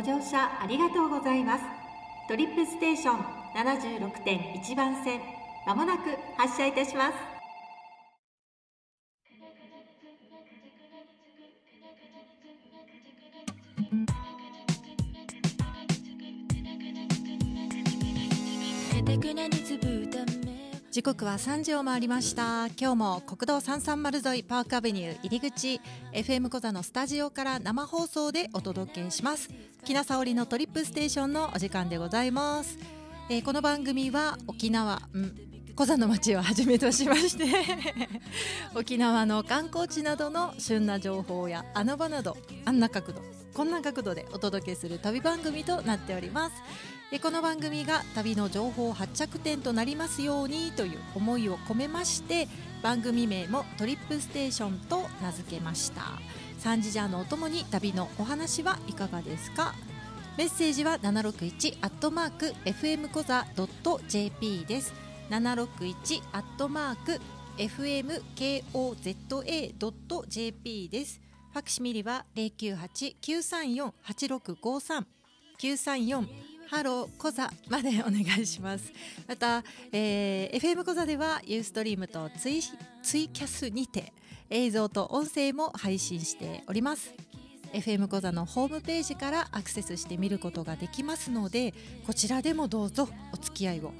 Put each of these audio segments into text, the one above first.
ご乗車ありがとうございますトリップステーション76.1番線まもなく発車いたします「に時刻は三時を回りました今日も国道三三丸沿いパークアベニュー入り口 FM 小座のスタジオから生放送でお届けします木なさおりのトリップステーションのお時間でございます、えー、この番組は沖縄うん小座の町をはじめとしまして 沖縄の観光地などの旬な情報や穴場などあんな角度こんな角度でお届けする旅番組となっておりますでこの番組が旅の情報発着点となりますようにという思いを込めまして番組名もトリップステーションと名付けましたサンジジャーのお供に旅のお話はいかがですかメッセージは761アットマーク FM コザ .jp です761アットマーク fmkoza.jp ですファクシミリは098-934-8653 934ハローコザまでお願いしますまた、えー、FM コザではユーストリームとツイツイキャスにて映像と音声も配信しております FM コザのホームページからアクセスして見ることができますのでこちらでもどうぞお付き合いを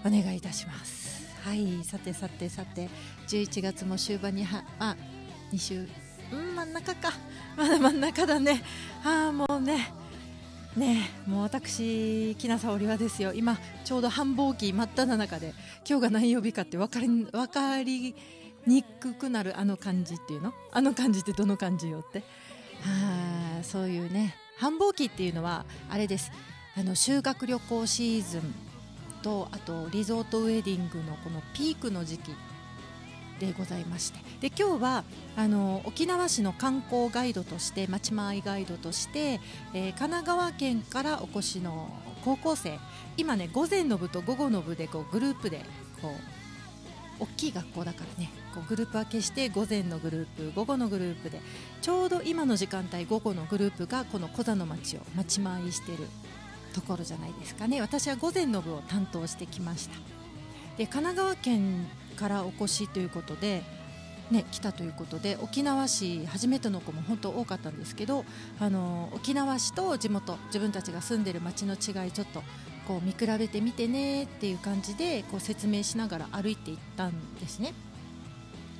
お願いいたしますはいさてさてさて11月も終盤にはあ2週うん真ん中かまだ真ん中だねああもうねねもう私、きなさおりはですよ、今、ちょうど繁忙期真っ只中で、今日が何曜日かって分かり分かりにくくなるあの感じっていうの、あの感じってどの感じよって、はあ、そういうね、繁忙期っていうのは、あれです、あの修学旅行シーズンと、あとリゾートウェディングのこのピークの時期。でございましてで今日はあの沖縄市の観光ガイドとして町りガイドとして、えー、神奈川県からお越しの高校生今ね午前の部と午後の部でこうグループでこう大きい学校だからねこうグループ分けして午前のグループ午後のグループでちょうど今の時間帯午後のグループがこの小座の町を町回りしてるところじゃないですかね私は午前の部を担当してきましたで神奈川県からお越しということで、ね、来たということで沖縄市初めての子も本当多かったんですけどあの沖縄市と地元自分たちが住んでる町の違いちょっとこう見比べてみてねっていう感じでこう説明しながら歩いていったんですね。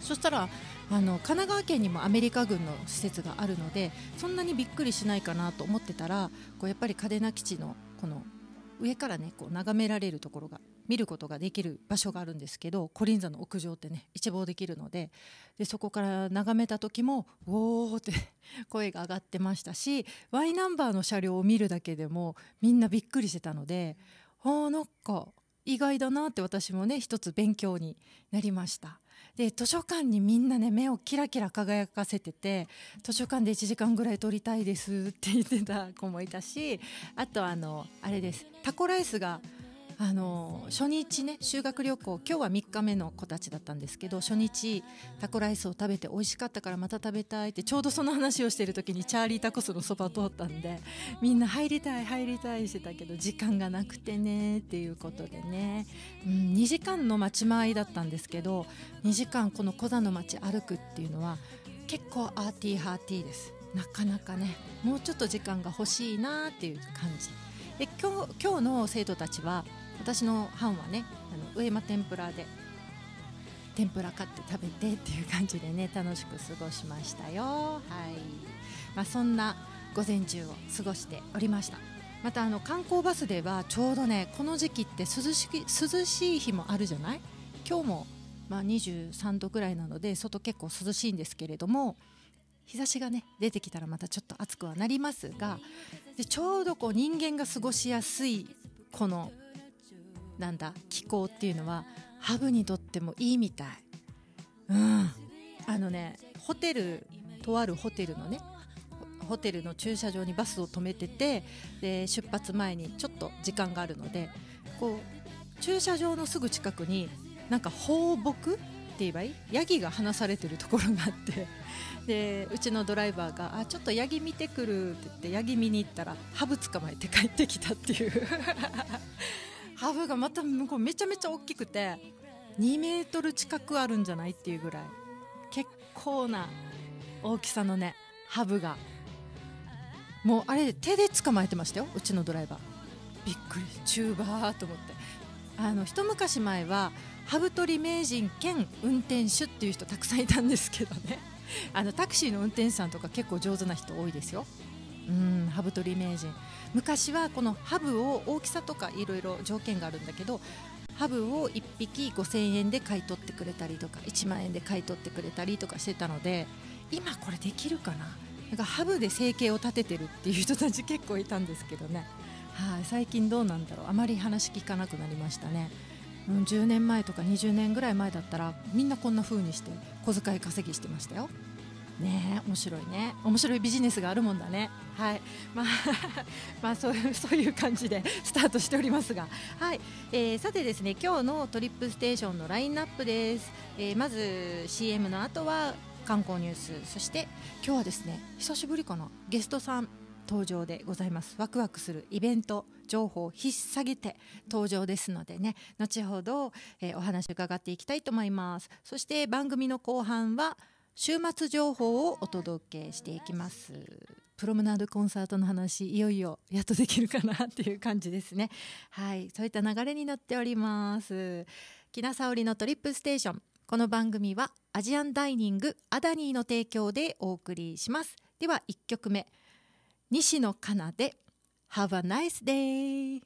そしたらあの神奈川県にもアメリカ軍の施設があるのでそんなにびっくりしないかなと思ってたらこうやっぱり嘉手納基地のこの上からねこう眺められるところが見ることができる場所があるんですけどコリンザの屋上ってね一望できるのででそこから眺めた時も「おー」って 声が上がってましたし Y ナンバーの車両を見るだけでもみんなびっくりしてたのであーなんか意外だなって私もね一つ勉強になりました。で図書館にみんなね目をキラキラ輝かせてて図書館で1時間ぐらい撮りたいですって言ってた子もいたしあとあのあれですタコライスがあの初日ね修学旅行今日は3日目の子たちだったんですけど初日タコライスを食べて美味しかったからまた食べたいってちょうどその話をしている時にチャーリータコスのそば通ったんでみんな入りたい入りたいしてたけど時間がなくてねっていうことでね、うん、2時間の待ち回りだったんですけど2時間このコザの街歩くっていうのは結構アーティーハーティーですなかなかねもうちょっと時間が欲しいなっていう感じで今日今日の生徒たちは私の班はねあの上間天ぷらで天ぷら買って食べてっていう感じでね楽しく過ごしましたよはい、まあ、そんな午前中を過ごしておりましたまたあの観光バスではちょうどねこの時期って涼し涼しい日もあるじゃない今日もまあ23度ぐらいなので外結構涼しいんですけれども日差しがね出てきたらまたちょっと暑くはなりますがでちょうどこう人間が過ごしやすいこのなんだ気候っていうのはハブにとってもいいみたい、うん、あのねホテルとあるホテルのねホテルの駐車場にバスを止めててで出発前にちょっと時間があるのでこう駐車場のすぐ近くになんか放牧って言えばいいヤギが放されてるところがあってでうちのドライバーが「あちょっとヤギ見てくる」って言ってヤギ見に行ったらハブ捕まえて帰ってきたっていうハーフがまた向こうめちゃめちゃ大きくて2メートル近くあるんじゃないっていうぐらい結構な大きさのねハブがもうあれ手で捕まえてましたようちのドライバーびっくりチューバーと思ってあの一昔前はハブ取り名人兼運転手っていう人たくさんいたんですけどねあのタクシーの運転手さんとか結構上手な人多いですようんハブ取り名人昔はこのハブを大きさとかいろいろ条件があるんだけどハブを1匹5000円で買い取ってくれたりとか1万円で買い取ってくれたりとかしてたので今これできるかななんかハブで生計を立ててるっていう人たち結構いたんですけどねはい最近どうなんだろうあまり話聞かなくなりましたね、うん、10年前とか20年ぐらい前だったらみんなこんな風にして小遣い稼ぎしてましたよ。ね面白いね面白いビジネスがあるもんだねはいまあ まあそういうそういう感じでスタートしておりますがはい、えー、さてですね今日のトリップステーションのラインナップです、えー、まず CM の後は観光ニュースそして今日はですね久しぶりかなゲストさん登場でございますワクワクするイベント情報を引っ提げて登場ですのでね後ほど、えー、お話伺っていきたいと思いますそして番組の後半は「週末情報をお届けしていきますプロムナードコンサートの話いよいよやっとできるかなっていう感じですねはいそういった流れになっております木田沙織のトリップステーションこの番組はアジアンダイニングアダニーの提供でお送りしますでは1曲目西野かなで Have a nice day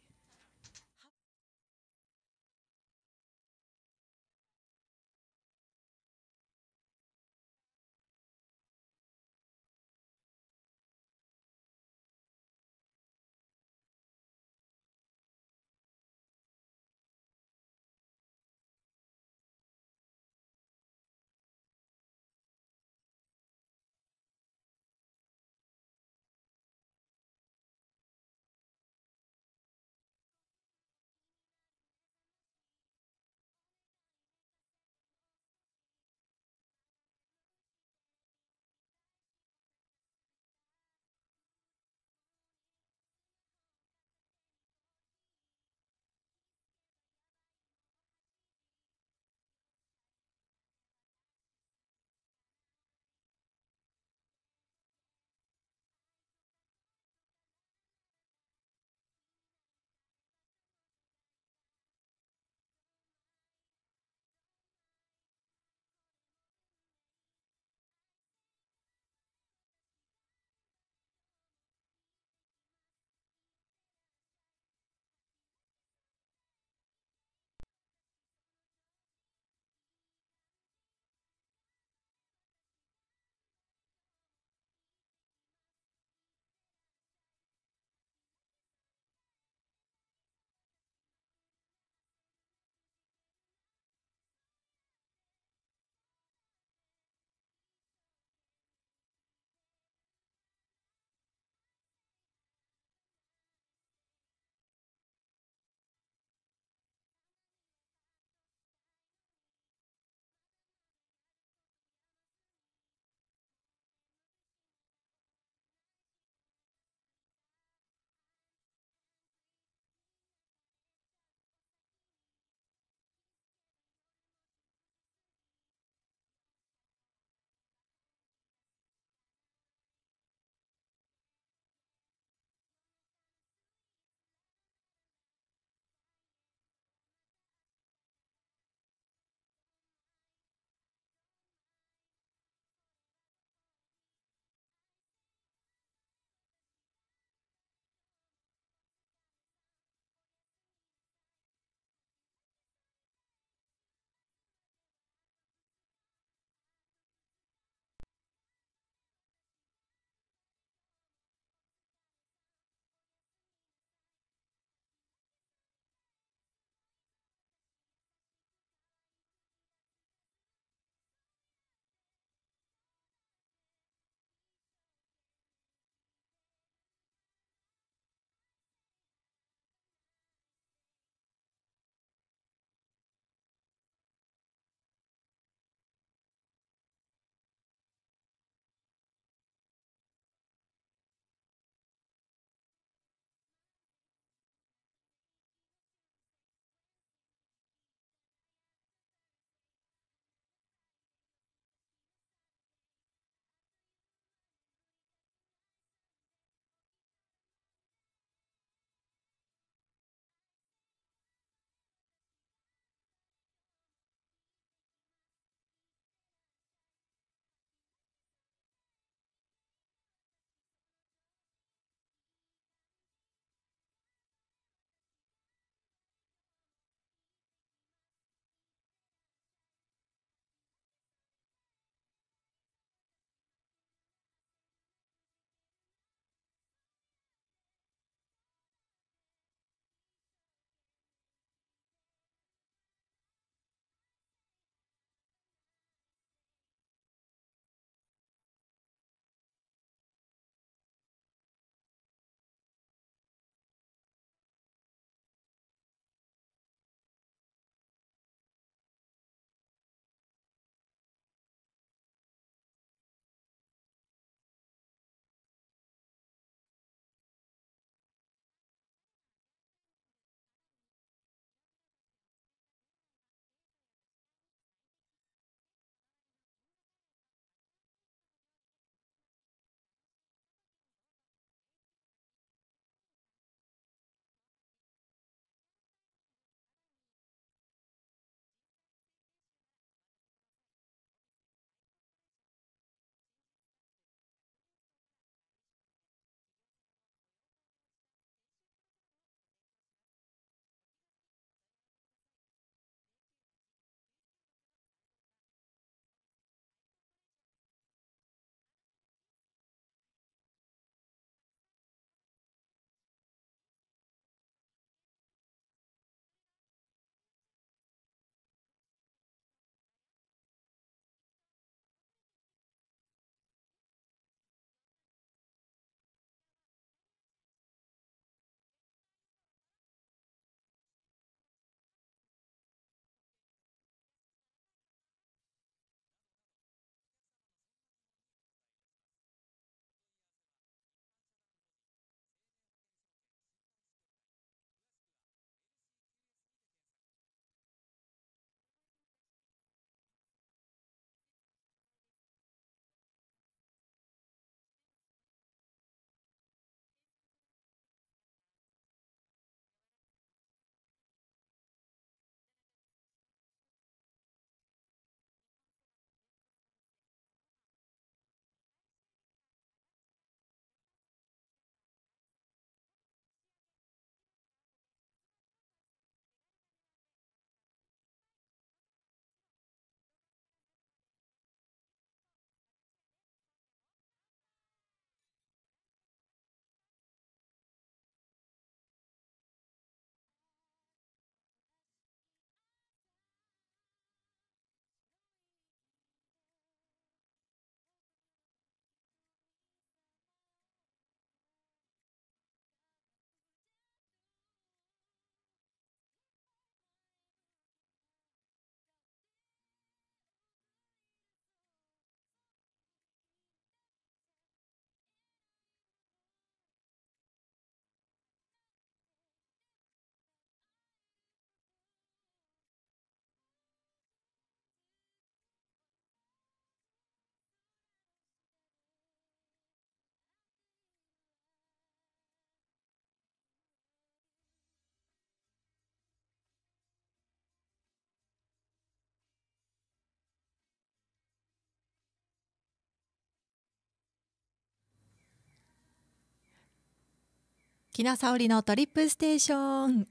なさおりのトリップステーション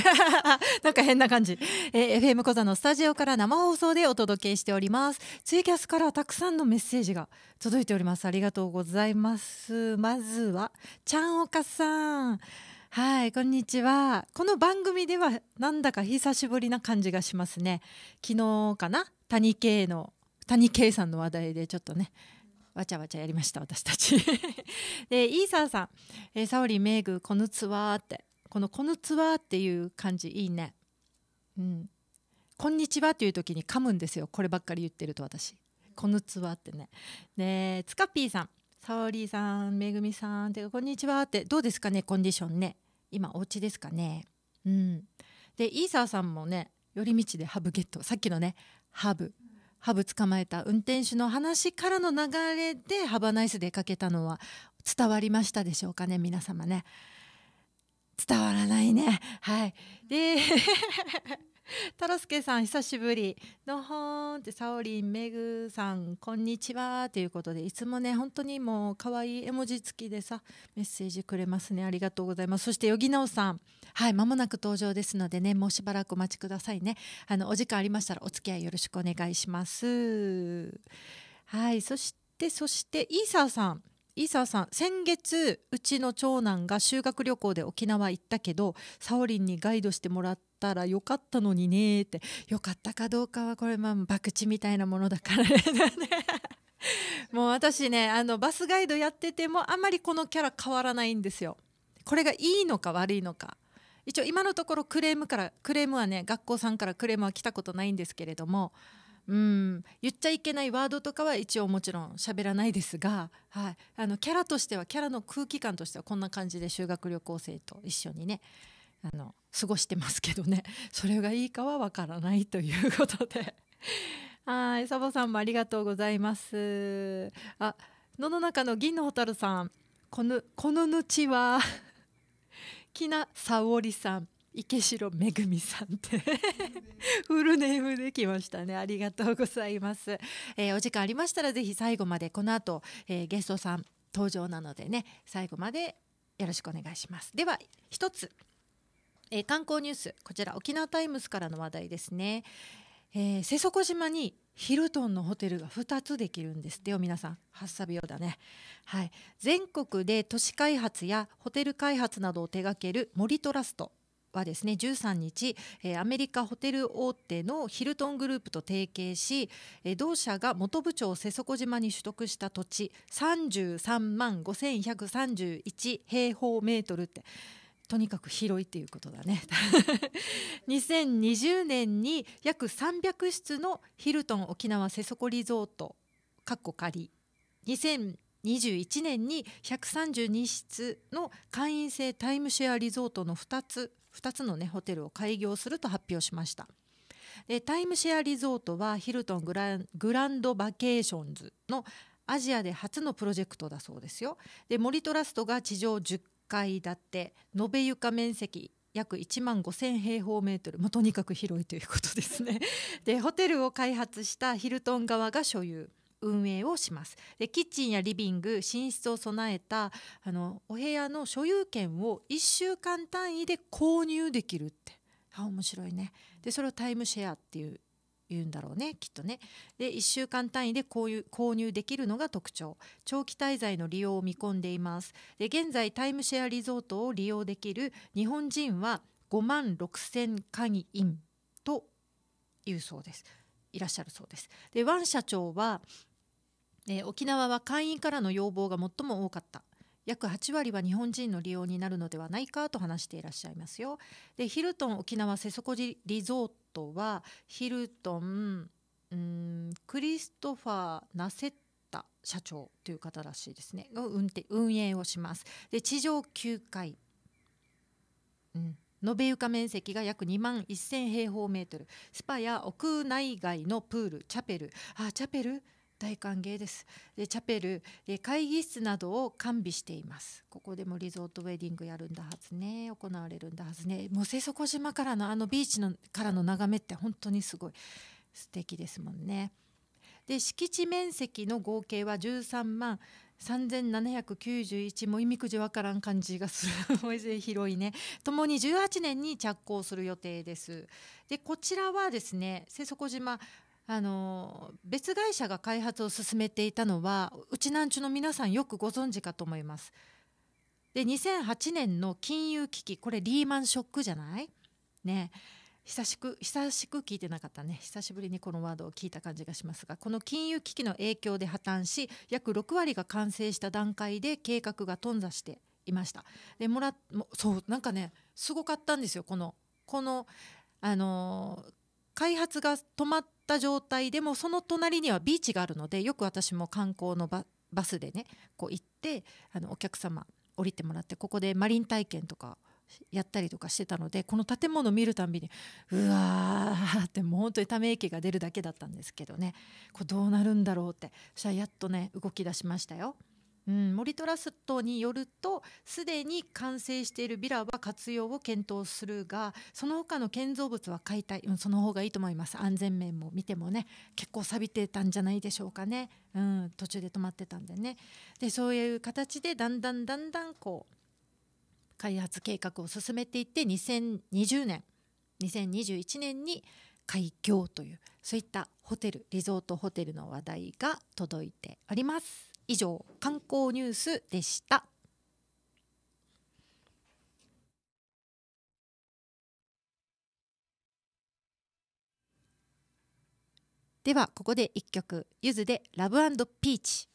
なんか変な感じ、えー、FM 小座のスタジオから生放送でお届けしておりますツイキャスからたくさんのメッセージが届いておりますありがとうございますまずはちゃんおかさんはいこんにちはこの番組ではなんだか久しぶりな感じがしますね昨日かな谷圭の谷圭さんの話題でちょっとねわちゃわちゃやりました私たちでイーサーさん「えー、サオリメイグこのツアー」ってこの「このツアー」っていう感じいいねうん「こんにちは」っていう時に噛むんですよこればっかり言ってると私「このツアー」ってねでつかぴーさん「サオリーさんめぐみさん」って「こんにちは」ってどうですかねコンディションね今お家ですかねうんでイーサーさんもね寄り道でハブゲットさっきのねハブハブ捕まえた運転手の話からの流れでハバナイス出かけたのは伝わりましたでしょうかね皆様ね伝わらないねはいでタラスケさん久しぶりのほーんってサオリンメグさんこんにちはということでいつもね本当にもう可愛い絵文字付きでさメッセージくれますねありがとうございますそしてよぎなおさんはいまもなく登場ですのでねもうしばらくお待ちくださいねあのお時間ありましたらお付き合いよろしくお願いしますはいそしてそしてイーサーさんイーサーさん先月うちの長男が修学旅行で沖縄行ったけどサオリンにガイドしてもらったらよかったのにねってよかったかどうかはこれまあ博打みたいなものだからね もう私ねあのバスガイドやっててもあんまりこのキャラ変わらないんですよこれがいいのか悪いのか一応今のところクレームからクレームはね学校さんからクレームは来たことないんですけれどもうん、言っちゃいけないワードとかは一応もちろん喋らないですが、はい、あのキャラとしてはキャラの空気感としてはこんな感じで修学旅行生と一緒にねあの過ごしてますけどね それがいいかはわからないということで はいサボさんもありがとうございます。あ野の中の銀の蛍さんこのこのぬちは きなさおりさん池城めぐみさんって フルネームできましたねありがとうございます、えー、お時間ありましたらぜひ最後までこの後、えー、ゲストさん登場なのでね最後までよろしくお願いしますでは一つ、えー、観光ニュースこちら沖縄タイムスからの話題ですね、えー、瀬底島にヒルトンのホテルが2つできるんですってよ皆さんハッサビオだね、はい、全国で都市開発やホテル開発などを手掛ける森トラストはですね13日、えー、アメリカホテル大手のヒルトングループと提携し、えー、同社が元部長瀬底島に取得した土地33万5131平方メートルってとにかく広いっていうことだね2020年 に約300室のヒルトン沖縄瀬底リゾートかっこ仮21年に132室の会員制タイムシェアリゾートの2つ2つの、ね、ホテルを開業すると発表しました。でタイムシェアリゾートはヒルトングランドバケーションズのアジアで初のプロジェクトだそうですよ。で森トラストが地上10階建て延べ床面積約1万5000平方メートル、まとにかく広いということですね。でホテルを開発したヒルトン側が所有運営をしますでキッチンやリビング寝室を備えたあのお部屋の所有権を1週間単位で購入できるってあ面白いねでそれをタイムシェアっていう言うんだろうねきっとねで1週間単位で購入できるのが特徴長期滞在の利用を見込んでいますで現在タイムシェアリゾートを利用できる日本人は5万6,000インというそうですいらっしゃるそうですでワン社長はえー、沖縄は会員からの要望が最も多かった約8割は日本人の利用になるのではないかと話していらっしゃいますよ。でヒルトン沖縄瀬底リゾートはヒルトンうんクリストファー・ナセッタ社長という方らしいですね運転運営をします。で地上9階、うん、延べ床面積が約2万1000平方メートルスパや屋内外のプールチャペルあチャペル大歓迎ですでチャペルで会議室などを完備していますここでもリゾートウェディングやるんだはずね行われるんだはずねもう瀬底島からのあのビーチのからの眺めって本当にすごい素敵ですもんねで敷地面積の合計は13万3791もいみくじわからん感じがする 広いねともに18年に着工する予定ですでこちらはですね瀬底島あの別会社が開発を進めていたのはうちなんちゅの皆さんよくご存知かと思います。で2008年の金融危機これリーマンショックじゃないね久しく久しく聞いてなかったね久しぶりにこのワードを聞いた感じがしますがこの金融危機の影響で破綻し約6割が完成した段階で計画が頓挫していましたでもらそうなんかねすごかったんですよこのこのあの開発が止まってった状態でもその隣にはビーチがあるのでよく私も観光のババスでねこう行ってあのお客様降りてもらってここでマリン体験とかやったりとかしてたのでこの建物見るたんびにうわーってもう本当にため息が出るだけだったんですけどねこれどうなるんだろうってそしたらやっとね動き出しましたよ。うん、森トラストによるとすでに完成しているビラは活用を検討するがその他の建造物は解体、うん、その方がいいと思います安全面も見てもね結構錆びてたんじゃないでしょうかね、うん、途中で止まってたんでねでそういう形でだんだんだんだんこう開発計画を進めていって2020年2021年に開業というそういったホテルリゾートホテルの話題が届いております。以上観光ニュースでしたではここで一曲ゆずでラブピーチ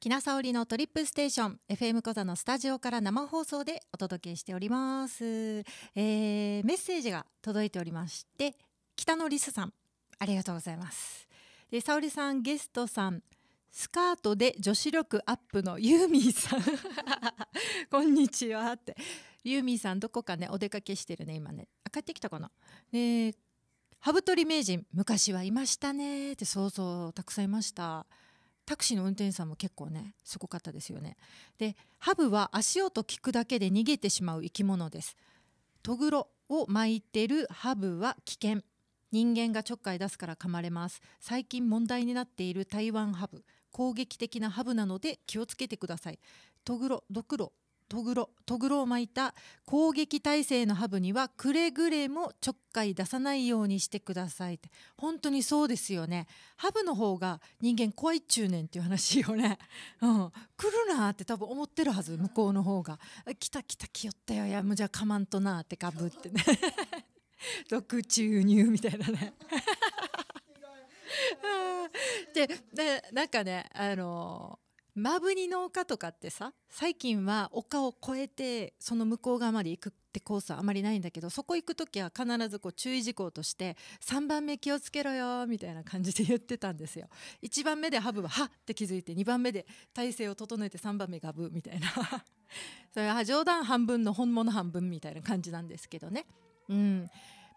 きなさおりのトリップステーション FM 小座のスタジオから生放送でお届けしております、えー、メッセージが届いておりまして北野リスさんありがとうございますで沙織さんゲストさんスカートで女子力アップのユーミーさん こんにちはってユーミーさんどこかねお出かけしてるね今ね帰ってきたかな、えー、ハブトり名人昔はいましたねってそうそうたくさんいましたタクシーの運転手さんも結構ねすごかったですよねでハブは足音聞くだけで逃げてしまう生き物ですトグロを巻いてるハブは危険人間がちょっかい出すから噛まれます最近問題になっている台湾ハブ攻撃的なハブなので気をつけてくださいトグロドクロとぐろとぐろを巻いた攻撃体制のハブにはくれぐれもちょっかい出さないようにしてくださいって本当にそうですよねハブの方が人間怖いっちゅうねんっていう話よね、うん、来るなって多分思ってるはず向こうの方が来た来た来よったよいやもうじゃあかまんとなってかぶってね 毒注入みたいなね ででなんかねあのーマブニの丘とかってさ最近は丘を越えてその向こう側まで行くってコースはあまりないんだけどそこ行く時は必ずこう注意事項として3番目気をつけろよみたいな感じで言ってたんですよ1番目でハブははって気づいて2番目で体勢を整えて3番目がブみたいな それは冗談半分の本物半分みたいな感じなんですけどねうん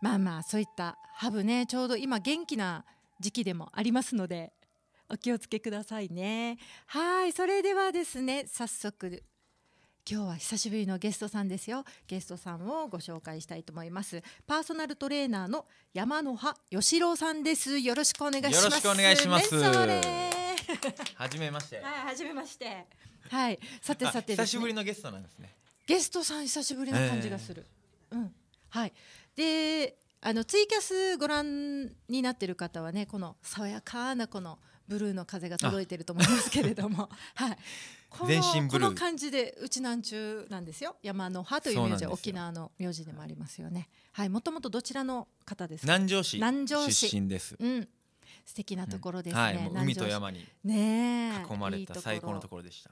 まあまあそういったハブねちょうど今元気な時期でもありますのでお気をつけくださいね。はい、それではですね、早速今日は久しぶりのゲストさんですよゲストさんをご紹介したいと思いますパーソナルトレーナーの山野葉義郎さんですよろしくお願いしますよろしくお願いしますはじめましてはいはじめましてはいさてさて、ね、久しぶりのゲストなんですねゲストさん久しぶりな感じがする、えー、うんはいであのツイキャスご覧になってる方はねこの爽やかなこの「ブルーの風が届いてると思いますけれども、はい、このこの感じでうち南中なんですよ山の葉という名字は沖縄の名字でもありますよねはいもともとどちらの方ですか南城市南城市出身です、うん、素敵なところですね、うんはい、海と山に囲まれた最高のところでした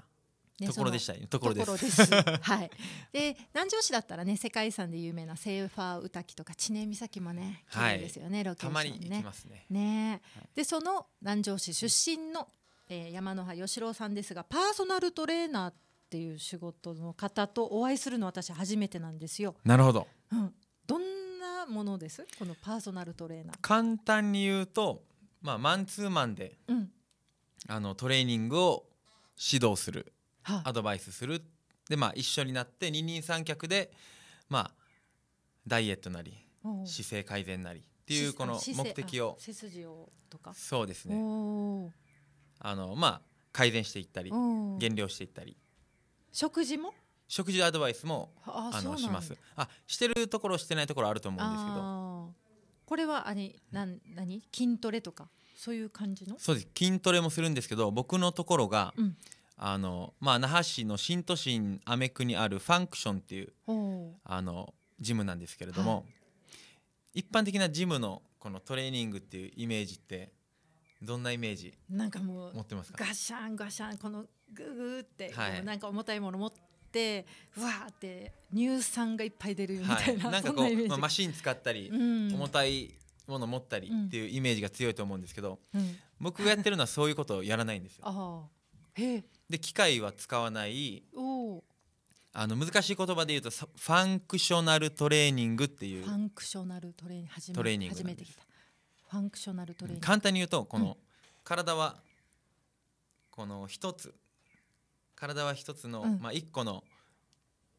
ね、ところでしたところです。はい。で南城市だったらね世界遺産で有名なセーファー歌タとか知念岬もね綺麗ですよね、はい、ロケーションね。たまにますね。ね、はい、でその南城市出身の、えー、山野葉義郎さんですがパーソナルトレーナーっていう仕事の方とお会いするの私初めてなんですよ。なるほど。うん。どんなものですこのパーソナルトレーナー。簡単に言うとまあマンツーマンで、うん、あのトレーニングを指導する。アドバイスするでまあ一緒になって二人三脚でまあダイエットなり姿勢改善なりっていうこの目的を背筋をとかそうですねあのまあ改善していったり減量していったり食事も食事アドバイスもあのしますあしてるところしてないところあると思うんですけどこれはあれな何筋トレとかそういう感じのそうです筋トレもするんですけど僕のところが、うん、あのまあ、那覇市の新都心アメクにあるファンクションっていうあのジムなんですけれども、はい、一般的なジムのこのトレーニングっていうイメージってどんなイメージなんかもう持ってますかガシャンガシャンこのグーグーって、はい、なんか重たいもの持ってわーって乳酸がいっぱい出るみたいな、はい、なんかこう、まあ、マシン使ったり、うん、重たいもの持ったりっていうイメージが強いと思うんですけど、うん、僕がやってるのはそういうことをやらないんですよ。で機械は使わないあの難しい言葉で言うとファンクショナルトレーニングっていうファンクショナルトレーニング初め初めてきたファンクショナルトレーニング簡単に言うとこの、体はこの一つ体は一つの、うん、まあ一個の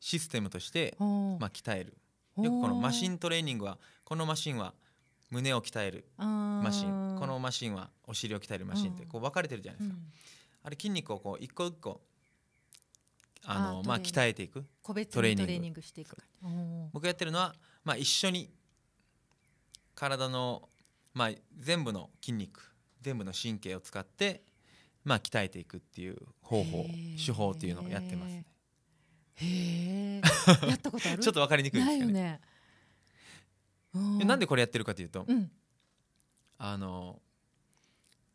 システムとして、まあ、鍛えるよくこのマシントレーニングはこのマシンは胸を鍛えるマシンこのマシンはお尻を鍛えるマシンってこう分かれてるじゃないですか、うん、あれ筋肉をこう一個一個あのまあ、鍛えていく個別トレーニングしていく僕やってるのは、まあ、一緒に体の、まあ、全部の筋肉全部の神経を使って、まあ、鍛えていくっていう方法手法っていうのをやってますね。へえやったことある ちょっと分かりにくいですけどね。な、ね、んでこれやってるかというと、うん、あの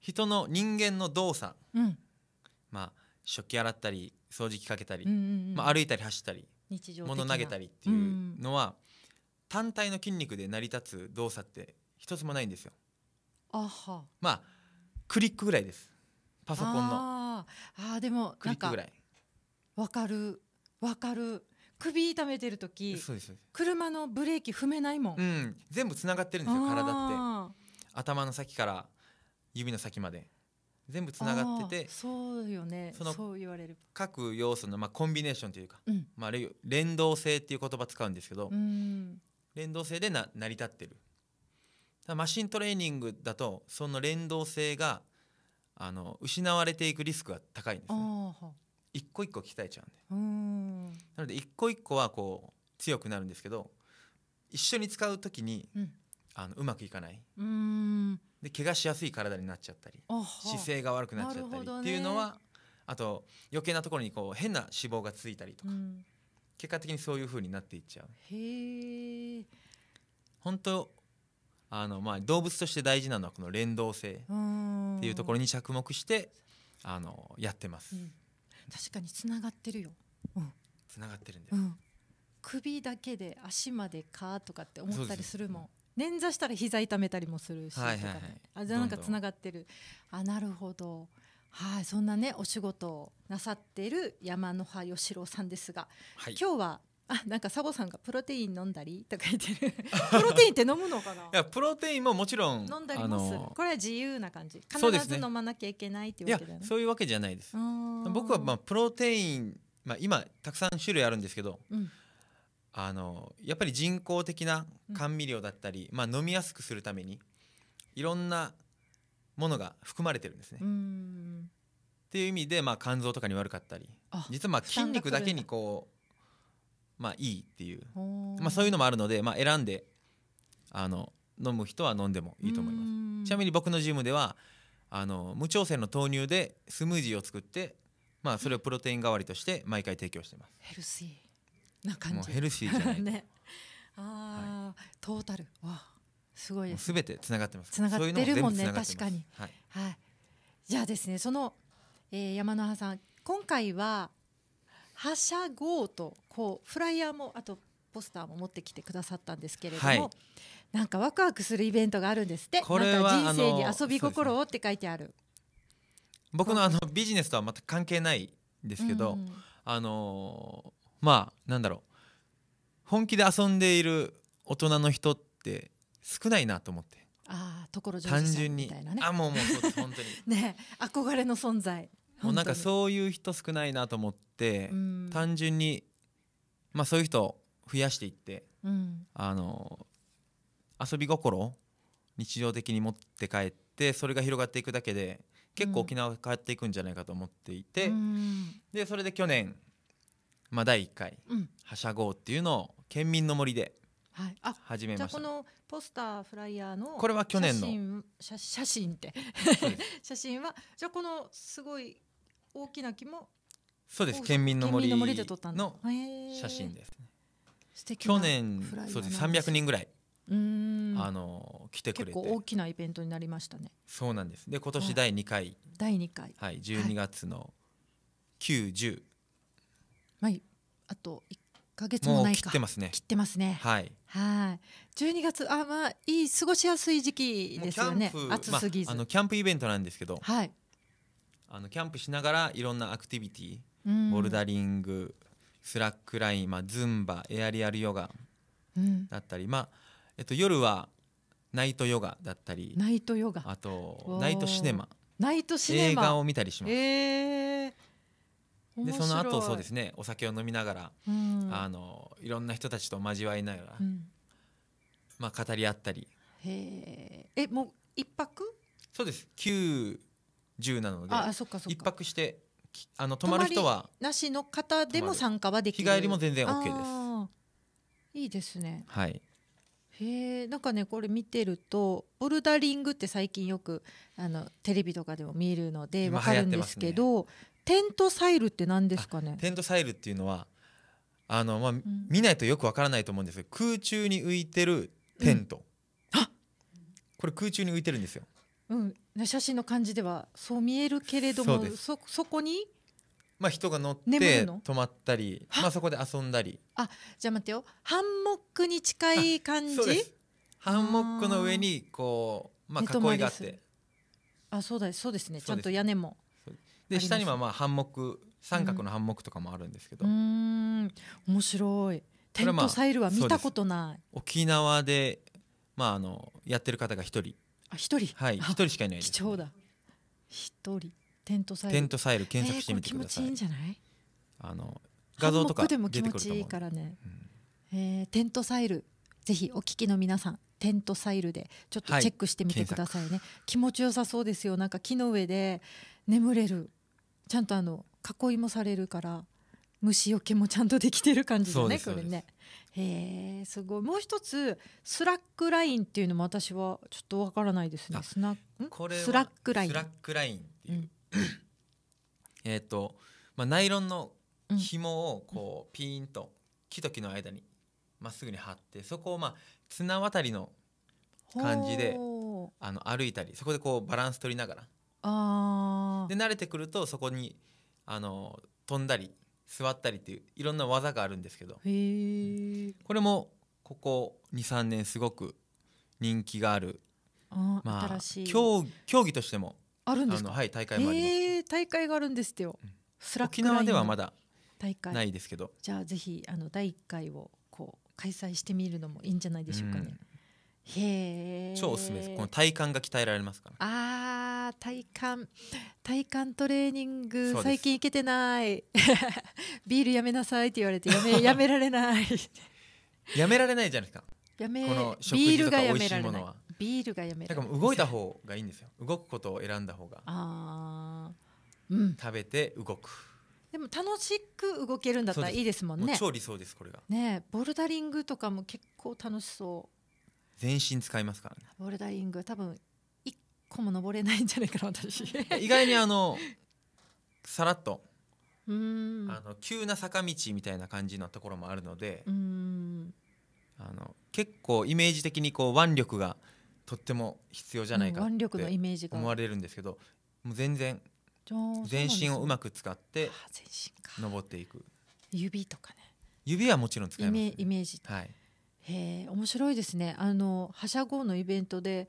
人の人間の動作、うんまあ、食器洗ったり掃除機かけたり、うんうんうん、まあ、歩いたり走ったり日常物投げたりっていうのは、単体の筋肉で成り立つ動作って一つもないんですよ。あはまあクリックぐらいですパソコンの。ああでもクリックぐらい。わかるわかる首痛めてる時車のブレーキ踏めないもん、うん、全部つながってるんですよ体って頭の先から指の先まで全部つながっててそうよねそのそう言われる各要素の、まあ、コンビネーションというか、うん、まあ、連動性っていう言葉使うんですけど、うん、連動性でな成り立ってるマシントレーニングだとその連動性があの失われていくリスクが高いんですね一個一個鍛えちゃうんでなので一個一個はこう強くなるんですけど一緒に使う時に、うん、あのうまくいかないうんで怪我しやすい体になっちゃったり姿勢が悪くなっちゃったりっていうのは、ね、あと余計なところにこう変な脂肪がついたりとか、うん、結果的にそういうふうになっていっちゃう。へ本当あのまあ動物として大事なのはこの連動性っていうところに着目してあのやってます、うん、確かにつながってるよ、うん、つながってるんだよ、首だけで足までかとかって思ったりするもん捻挫したら膝痛めたりもするしはいはいはい、あじゃあなんかつながってるあなるほどはいそんなねお仕事をなさっている山の葉義郎さんですが、はい、今日はあなんかサボさんがプロテイン飲んだりとか言ってる プロテインって飲むのかないやプロテインももちろん飲んだりもするこれは自由な感じ必ず飲まなきゃいけないっていうわけじゃない、ね、そういうわけじゃないです僕はまあプロテイン、まあ、今たくさん種類あるんですけど、うんあのやっぱり人工的な甘味料だったり、うん、まあ、飲みやすくするためにいろんなものが含まれてるんですね。っていう意味で、まあ、肝臓とかに悪かったり実はまあ筋肉だけにこう、まあ、いいっていう、まあ、そういうのもあるので、まあ、選んであの飲む人は飲んでもいいと思います。ちなみに僕のジムではあの無調整の豆乳でスムージーを作って、まあ、それをプロテイン代わりとして毎回提供してます。ヘルシーな感じもうヘルシーじゃない ねああ、はい、トータルわすごいです、ね、てつながってますつながってるもんね確かに、はい、はい、じゃあですねその、えー、山の葉さん今回ははしゃごうとこうフライヤーもあとポスターも持ってきてくださったんですけれども、はい、なんかワクワクするイベントがあるんですってこれは人生に遊び心をって書いてある、ね、僕のあのビジネスとは全く関係ないんですけど、うん、あのまあなんだろう本気で遊んでいる大人の人って少ないなと思ってあところ単純に、ね、あもうもうそう本当に ね憧れの存在もうなんかそういう人少ないなと思って単純に、まあ、そういう人を増やしていって、うん、あの遊び心を日常的に持って帰ってそれが広がっていくだけで結構沖縄が変わっていくんじゃないかと思っていて、うん、でそれで去年まあ、第1回、はしゃごうっていうのを県民の森ではい、あ始めましたこのポスターフライヤーのこれは去年の写写真って 写真はじゃあこのすごい大きな木もそうです県民の森の写真ですね素敵去年そうです300人ぐらいあの来てくれて結構大きなイベントになりましたねそうなんですで今年第2回、はい、第2回はい12月の9、はい、はい、あと一か月もないか切ってますね切ってますねはいはい十二月あまあいい過ごしやすい時期ですよね暑すぎず、まあ、あのキャンプイベントなんですけど、はい、あのキャンプしながらいろんなアクティビティボルダリングスラックライン、まあ、ズンバエアリアルヨガだったり、うん、まあえっと、夜はナイトヨガだったりナイトヨガあとナイトシネマナイトシネマ映画を見たりします、えー、でその後そうですねお酒を飲みながら、うん、あのいろんな人たちと交わりながら、うん、まあ、語り合ったりへえもう一泊そうです910なのであそっかそっか一泊してあの泊まる人はなしの方でも参加はできる日帰りも全然 OK ですいいですねはいへえんかねこれ見てるとボルダリングって最近よくあのテレビとかでも見るので分かるんですけどテントサイルって何ですかねテントサイルっていうのはあの、まあ、うん、見ないとよくわからないと思うんですけど空中に浮いてるテント、うん、これ空中に浮いてるんですよ、うん、写真の感じではそう見えるけれどもそそこにまあ、人が乗って泊まったり、まあ、そこで遊んだりあじゃあ待ってよハンモックに近い感じハンモックの上にこう、まあ、囲いがあってあそうだそうですねちゃんと屋根もで下にはまあハンモック三角のハンモックとかもあるんですけど、うん、面白いテントサイルは見たことない、沖縄で、まあ、あのやってる方が一人あ一人はい一人しかいないです、ね、貴重だ一人テントサイルテントサイル検索してみてください、えー、気持ちいいんじゃないあの画像とかでも気持ちいいからね、うん、えー、テントサイルぜひお聞きの皆さんテントサイルでちょっとチェックしてみてくださいね、はい、気持ちよさそうですよなんか木の上で眠れるちゃんとあの囲いもされるから虫よけもちゃんとできてる感じだねこれね。へえすごいもう一つスラックラインっていうのも私はちょっとわからないですねスラックラインスラックラインっていう、うん、えっと、まあ、ナイロンの紐をこうピーンと木と木の間にまっすぐに張ってそこをまあ綱渡りの感じであの歩いたりそこでこうバランス取りながらあで慣れてくるとそこにあの飛んだり座ったりっていういろんな技があるんですけどこれもここ23年すごく人気があるあ、まあ、競技としてもあるんですはい、大会もあります、大会があるんですよ、うん、沖縄ではまだないですけどじゃあぜひあの第1回をこう開催してみるのもいいんじゃないでしょうかね、うんへ超おすすめですこの体幹が鍛えられますからあ体幹体幹トレーニング最近行けてない ビールやめなさいって言われてやめ やめられないやめられないじゃないですかやめこの食事とか美味しいものはビールがやめられない動いた方がいいんですよ動くことを選んだ方があ、うん、食べて動くでも楽しく動けるんだったらいいですもんね超理想ですこれがねボルダリングとかも結構楽しそう全身使いますからねボルダリング多分一個も登れないんじゃないかな私 意外にあのさらっとあの急な坂道みたいな感じのところもあるのであの結構イメージ的にこう腕力がとっても必要じゃないかって思われるんですけどもう全然全身をうまく使って登っていく指とかね指はもちろん使います、ね、イメージ、はい、へえ面白いですねあのはしゃごのイベントで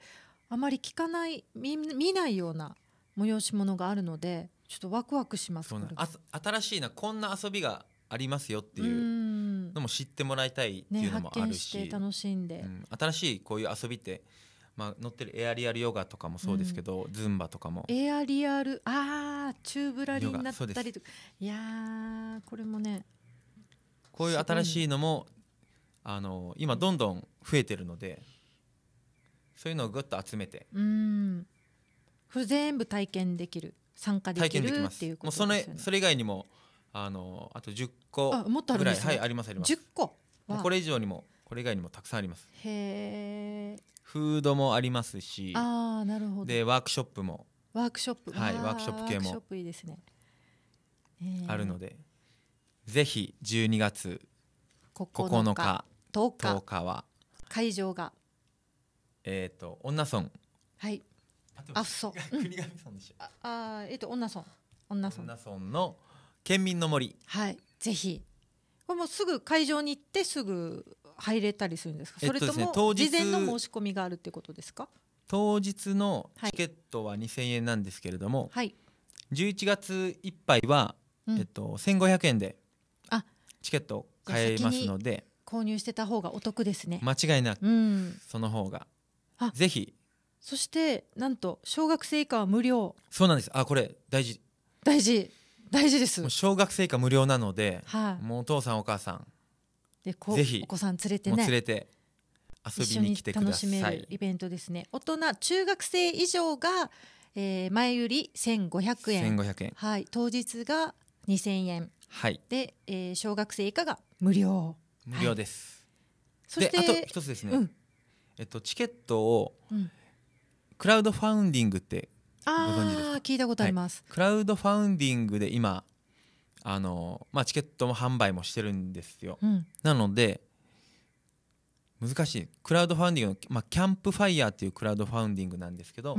あまり聞かない見見ないような催し物があるのでちょっとワクワクしますそうなあ新しいなこんな遊びがありますよっていうのも知ってもらいたいっていうのもあるし,、ね、楽しんで、うん、新しいこういう遊びってまあ、乗ってるエアリアルヨガとかもそうですけど、うん、ズンバとかもエアリアルあチューブラリーになったりとかいやこれもねこういう新しいのもあの今どんどん増えてるのでそういうのをぐっと集めてうん不全部体験できる参加できるできますっていうことですよ、ね、もうそれそれ以外にもあのあと10個ぐらいあ,、はい、ありますあります10個これ以上にもこれ以外にもたくさんありますへえフードもありますしあなるほどでワークショップもワークショップはいワークショップ系もいいですね、えあるのでぜひ12月9日10日 ,10 日は会場がえっ、ー、と女村はいあそう、うん、あえっ、ー、と女村女村女村の県民の森はいぜひこれもすぐ会場に行ってすぐ入れたりするんですか、それとも事前の申し込みがあるってことですか当日のチケットは2000円なんですけれども、はい、11月いっぱいは、うん、えっと、1500円でチケット買えますので購入してた方がお得ですね間違いなく、その方がぜひそしてなんと小学生以下は無料そうなんですあこれ大事大事大事です小学生以下無料なので、はあ、もうお父さんお母さんでこぜひお子さん連れてね連れて遊びに来てくださいイベントですね大人中学生以上が、えー、前売り1500円1 5 0円はい当日が2000円はい、で、えー、小学生以下が無料無料です、はい、そしてあと一つですね、うん、えっと、チケットを、うん、クラウドファウンディングってご存知ですか聞いたことあります、はい、クラウドファウンディングで今あの、まあ、チケットも販売もしてるんですよ、うん、なので難しいクラウドファウンディングの、まあ、キャンプファイヤーっていうクラウドファウンディングなんですけど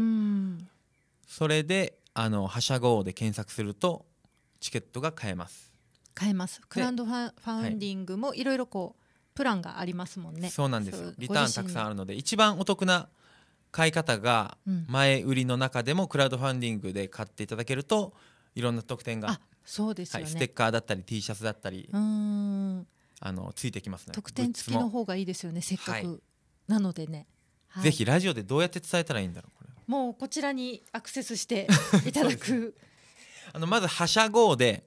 それであのはしゃごで検索するとチケットが買えます買えますクラウドファンディングもいろいろこうプランがありますもんねそうなんですリターンたくさんあるので一番お得な買い方が前売りの中でもクラウドファンディングで買っていただけるといろんな特典がそうです、ねはい、ステッカーだったり T シャツだったりあのついてきますね特典付きの方がいいですよねせっかく、なのでね、はい、ぜひラジオでどうやって伝えたらいいんだろうこれもうこちらにアクセスしていただく あのまず「はしゃごう」で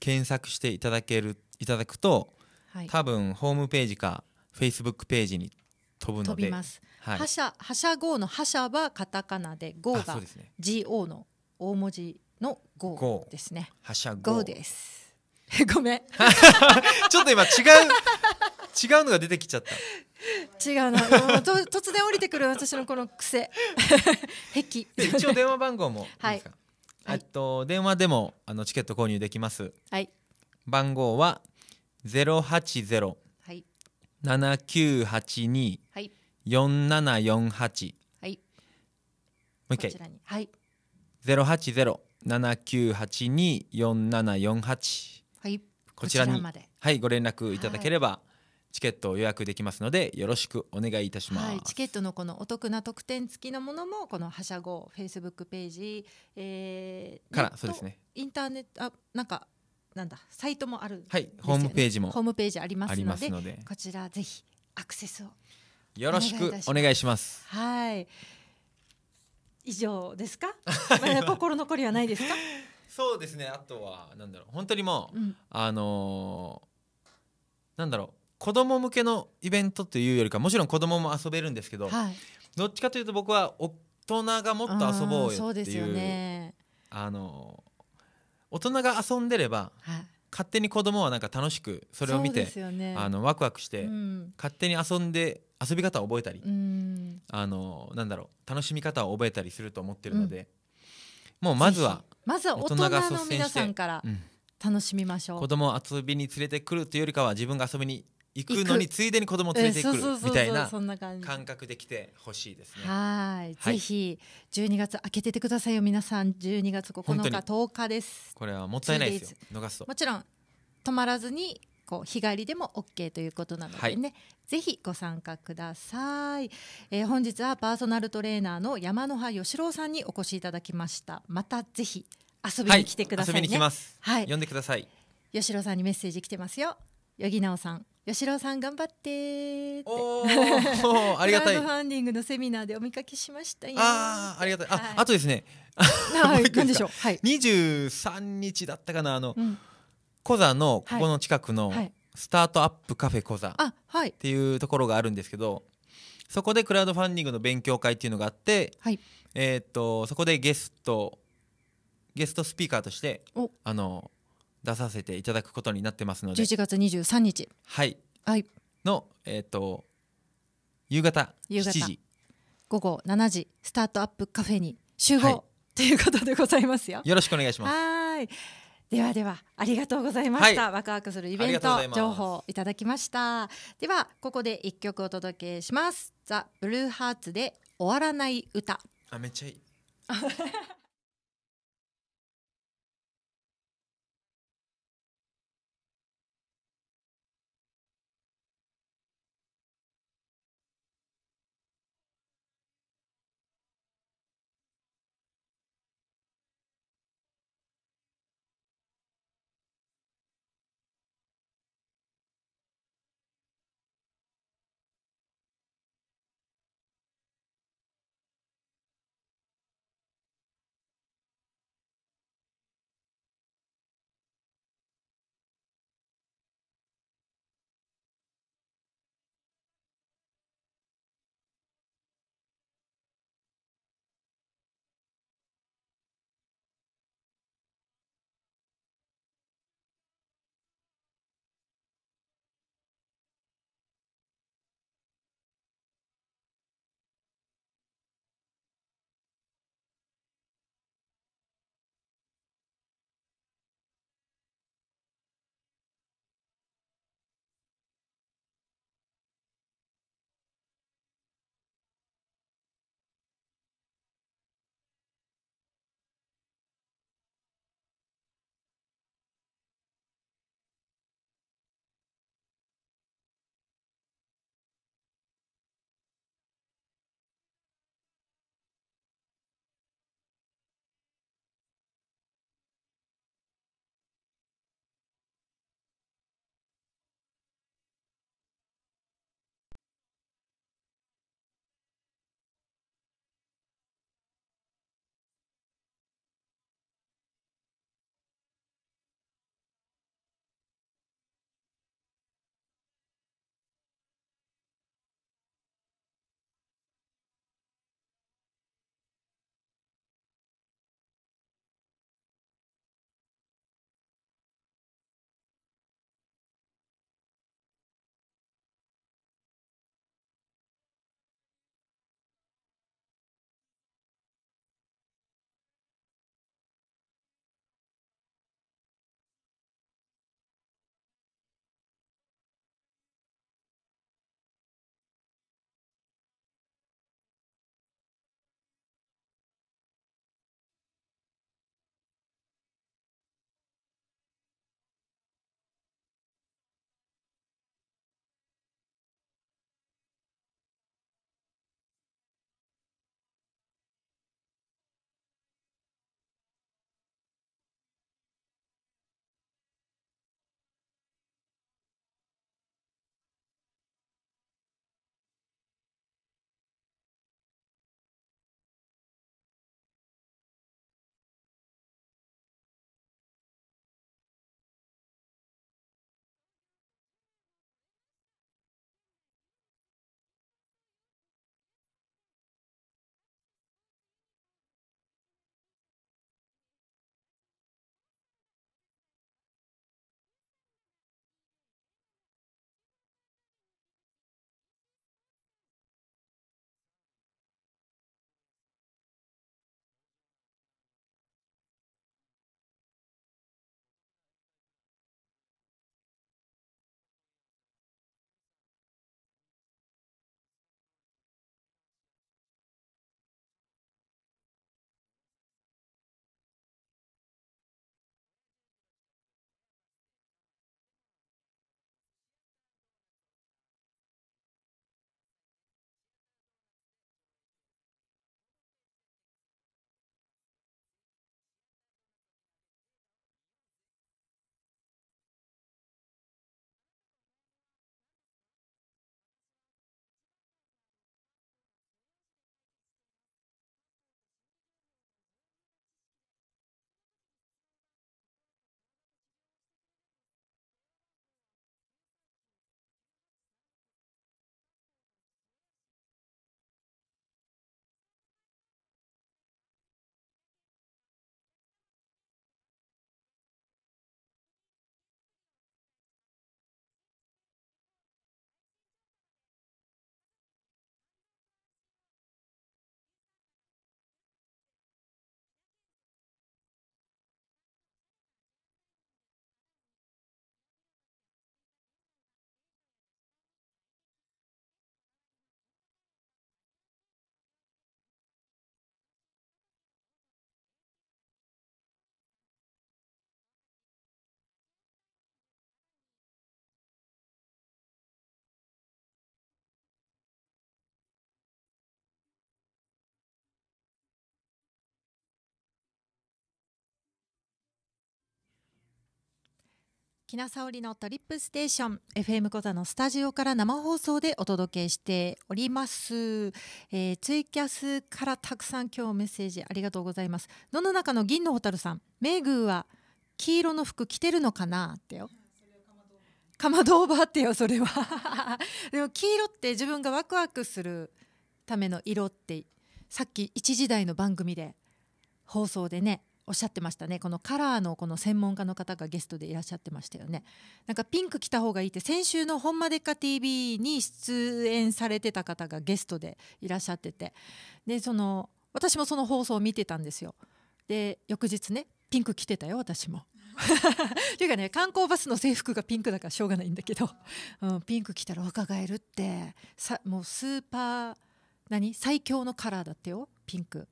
検索していただけるいただくと、はい、多分ホームページかフェイスブックページに飛ぶので飛びます。はしゃはしゃ号のはしゃはカタカナで号が GO の大文字の号ですね。はしゃ号です。ごめん。ちょっと今違う 違うのが出てきちゃった。違うな突然降りてくる私のこの癖壁。一応電話番号もはいえっと電話でもあのチケット購入できます。はい。番号はゼロ八ゼロ8 2七九八二はい。四七四八。はい。もうこちらに。はい。ゼロ八ゼロ七九八二四七四八はい。こちらにまで。はいご連絡いただければ、チケットを予約できますのでよろしくお願いいたします、はい、チケットのこのお得な特典付きのものもこのはしゃごフェイスブックページ、えー、からそうですねインターネットあなんかなんだサイトもある、ね、はいホームページもホームページありますのでこちらぜひアクセスをよろしくお願いしますはい以上ですか まだ心残りはないですかそうですねあとはなんだろう本当にもう、うん、あのー、なんだろう子供向けのイベントというよりかもちろん子供も遊べるんですけど、はい、どっちかというと僕は大人がもっと遊ぼうよっていう、ね、あの大人が遊んでれば、はい、勝手に子供はなんか楽しくそれを見て、ね、あのワクワクして、うん、勝手に遊んで遊び方を覚えたり、うん、あのなんだろう楽しみ方を覚えたりすると思ってるので、うん、もうまずはまずは大人が率先して、ま、楽しみましょう子供を遊びに連れてくるというよりかは自分が遊びに行くのについでに子供連れてくるみたいな感覚で来てほしいですね。はいぜひ12月開けててくださいよ皆さん12月9日10日です。これはもったいないですよ逃すと。もちろん泊まらずにこう日帰りでも OK ということなのでね、はい、ぜひご参加ください、えー、本日はパーソナルトレーナーの山野葉義郎さんにお越しいただきましたまたぜひ遊びに来てください、ねはい、遊びに来ます、はい、呼んでください義郎さんにメッセージ来てますよよぎなおさん吉郎さん頑張ってってお ありがたいクラウドファンディングのセミナーでお見かけしましたよああありがたいあ、はい、あとですね はい んでしょう、はい、23日だったかなあの、うん、コザのここの近くの、スタートアップカフェコザっていうところがあるんですけど、そこでクラウドファンディングの勉強会っていうのがあって、はい、えっとそこでゲストゲストスピーカーとしてお。あの出させていただくことになってますので11月23日はい、はいの、えー、と夕方夕方7時午後7時スタートアップカフェに集合、はいということでございますよ。よろしくお願いします。はい。ではではありがとうございました、はいワクワクするイベント情報をいただきましたではここで一曲お届けしますザ・ブルーハーツで終わらない歌あめっちゃいい きなさおりのトリップステーション FM 小座のスタジオから生放送でお届けしております、えー、ツイキャスからたくさん今日メッセージありがとうございます野の中の銀の蛍さんメグは黄色の服着てるのかなってよかまどおばってよそれは でも黄色って自分がワクワクするための色ってさっき一時代の番組で放送でねおっしゃってましたねこのカラーのこの専門家の方がゲストでいらっしゃってましたよねなんかピンク着た方がいいって先週の「ほんまでっか TV」に出演されてた方がゲストでいらっしゃっててでその私もその放送を見てたんですよで翌日ねピンク着てたよ私も。ていうかね観光バスの制服がピンクだからしょうがないんだけど、うん、ピンク着たら若返るってさもうスーパー何最強のカラーだったよピンク。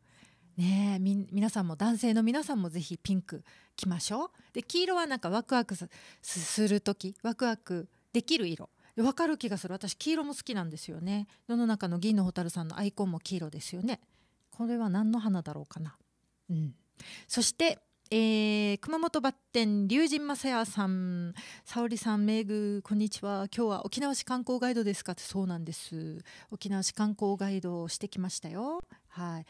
ねえみ皆さんも男性の皆さんもぜひピンク着ましょうで黄色はなんかワクワクする時ワクワクできる色わかる気がする私黄色も好きなんですよね世の中の銀の蛍さんのアイコンも黄色ですよねこれは何の花だろうかなうんそしてえー、熊本バッテン龍神正也さん沙織さん名具こんにちは今日は沖縄市観光ガイドですかってそうなんです沖縄市観光ガイドをしてきましたよはい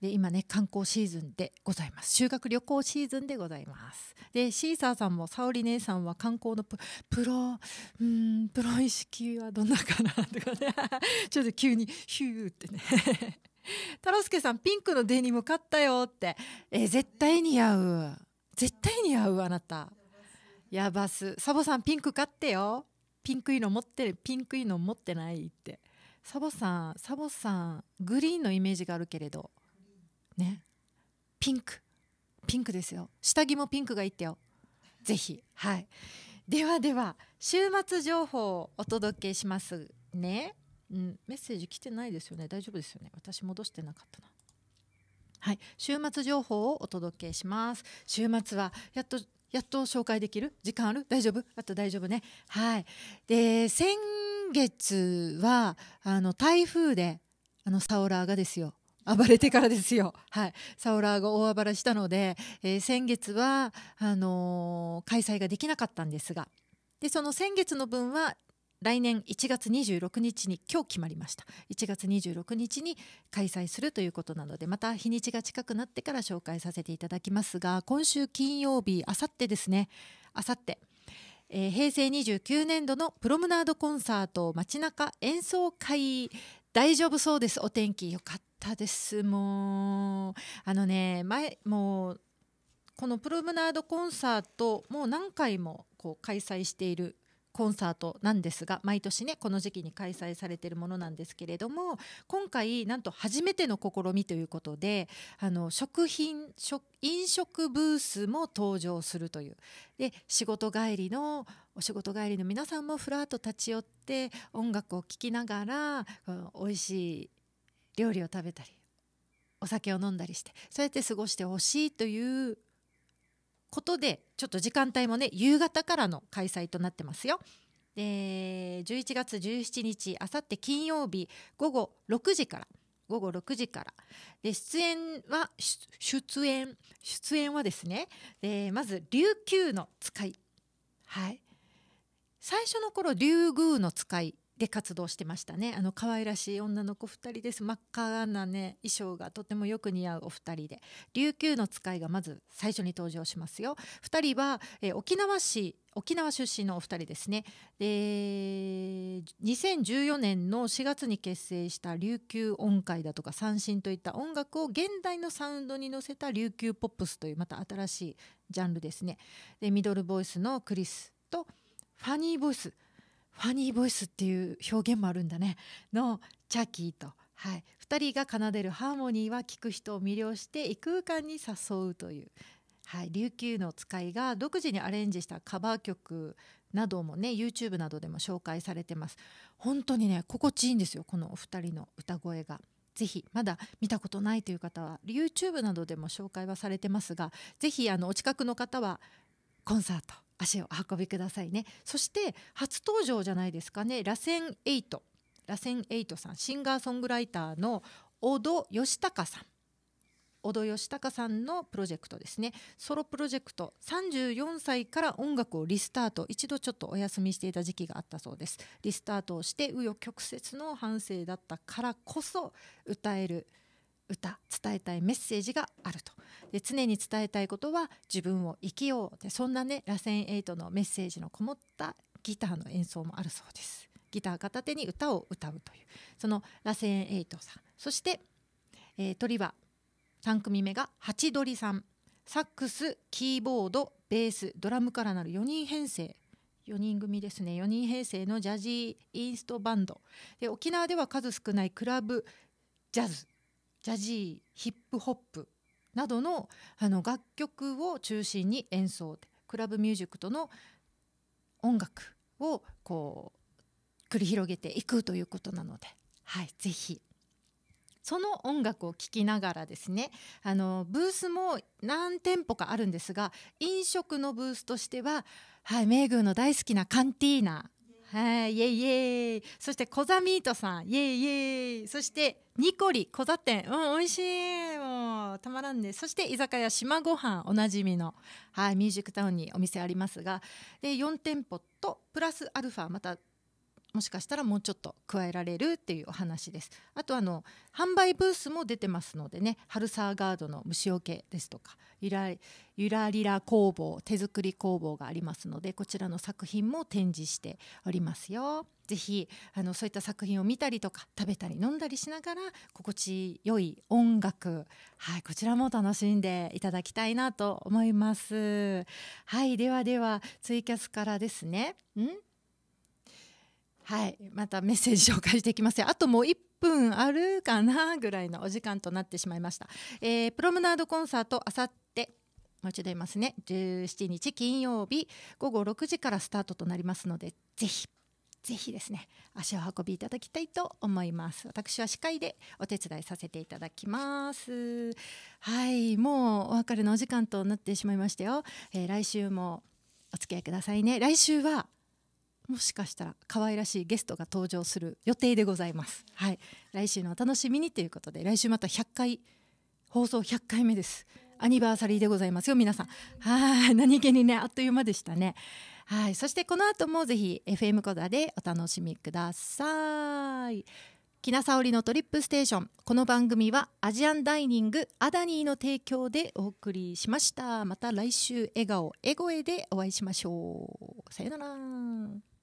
で今ね観光シーズンでございます修学旅行シーズンでございますでシーサーさんも沙織姉さんは観光のプロうんプロ意識はどんなかなとかね ちょっと急にヒューってね 太郎介さんピンクのデニム買ったよってえ絶対似合う絶対似合うあなたやばすサボさんピンク買ってよピンクいいの持ってるピンクいいの持ってないってサボさんサボさんグリーンのイメージがあるけれどねピンクピンクですよ下着もピンクがいいってよぜひはいではでは週末情報をお届けしますね、うん、メッセージ来てないですよね大丈夫ですよね私戻してなかったなはい週末情報をお届けします週末はやっとやっと紹介できる時間ある大丈夫あと大丈夫ねはいで先月はあの台風であのサオラーがですよ暴れてからですよ、はい、サオラーが大暴れしたので、えー、先月はあのー、開催ができなかったんですがでその先月の分は来年1月26日に今日決まりました1月26日に開催するということなのでまた日にちが近くなってから紹介させていただきますが今週金曜日あさってですねあさって平成29年度のプロムナードコンサート街中演奏会大丈夫そうですお天気よかったったですもうあのね前もうこのプロムナードコンサートもう何回もこう開催しているコンサートなんですが毎年ねこの時期に開催されているものなんですけれども今回なんと初めての試みということであの食品食飲食ブースも登場するというで仕事帰りのお仕事帰りの皆さんもふらっと立ち寄って音楽を聴きながら、うん、美味しい料理を食べたりお酒を飲んだりしてそうやって過ごしてほしいということでちょっと時間帯もね夕方からの開催となってますよ。で11月17日あさって金曜日午後6時から午後6時からで出演は出演出演はですねでまず琉球の使いはい最初の頃竜宮の使いで活動してましたねあの可愛らしい女の子2人です真っ赤なね衣装がとてもよく似合うお二人で琉球の使いがまず最初に登場しますよ2人は、えー、沖縄市沖縄出身のお二人ですねで2014年の4月に結成した琉球音階だとか三振といった音楽を現代のサウンドに乗せた琉球ポップスというまた新しいジャンルですねでミドルボイスのクリスとファニーボイスファニーボイスっていう表現もあるんだねのチャキーと、はい、2人が奏でるハーモニーは聴く人を魅了して異空間に誘うという、はい、琉球の使いが独自にアレンジしたカバー曲などもね YouTube などでも紹介されてます本当にね心地いいんですよこのお二人の歌声が。ぜひまだ見たことないという方は YouTube などでも紹介はされてますがぜひあのお近くの方はコンサート足を運びくださいねそして初登場じゃないですかね螺旋8螺旋8さんシンガーソングライターの小戸義孝さん小戸義孝さんのプロジェクトですねソロプロジェクト34歳から音楽をリスタート一度ちょっとお休みしていた時期があったそうですリスタートをして紆余曲折の反省だったからこそ歌える「歌伝えたいメッセージがあるとで常に伝えたいことは自分を生きようでそんなね螺旋トのメッセージのこもったギターの演奏もあるそうですギター片手に歌を歌うというその螺旋トさんそして、えー、鳥は3組目がハチドリさんサックスキーボードベースドラムからなる4人編成4人組ですね4人編成のジャジーインストバンドで沖縄では数少ないクラブジャズジャジーヒップホップなどのあの楽曲を中心に演奏クラブミュージックとの音楽をこう繰り広げていくということなので、はい、ぜひその音楽を聴きながらですねあのブースも何店舗かあるんですが飲食のブースとしては、はい、メーグーの大好きなカンティーナはい、イエイイエイ。そして、コザミートさん、イエイイエイ。そして、ニコリ、コザ店、うん、美味しい。もう、たまらんで、ね、そして、居酒屋、島ごはん、おなじみの、はい、ミュージックタウンにお店ありますが、で、4店舗と、プラスアルファ、また、もしかしたらもうちょっと加えられるっていうお話ですあとあの販売ブースも出てますのでねハルサーガードの虫よけですとかゆらゆらりら工房手作り工房がありますのでこちらの作品も展示しておりますよぜひそういった作品を見たりとか食べたり飲んだりしながら心地よい音楽、はい、こちらも楽しんでいただきたいなと思います。はいではではツイキャスからですねんはい、またメッセージ紹介していきますあともう1分あるかなぐらいのお時間となってしまいました。えー、プロムナードコンサートあさってもう一度言いますね。17日金曜日午後6時からスタートとなりますので、ぜひぜひですね足を運びいただきたいと思います私は司会でお手伝いさせていただきますはいもうお別れのお時間となってしまいましたよ、えー、来週もお付き合いくださいね来週はもしかしたら可愛らしいゲストが登場する予定でございます。はい、来週のお楽しみにということで、来週また100回放送100回目です。アニバーサリーでございますよ皆さん。はい、何気にねあっという間でしたね。はい、そしてこの後もぜひ FM コダでお楽しみください。きなさおりのトリップステーションこの番組はアジアンダイニングアダニーの提供でお送りしましたまた来週笑顔エゴエでお会いしましょうさよなら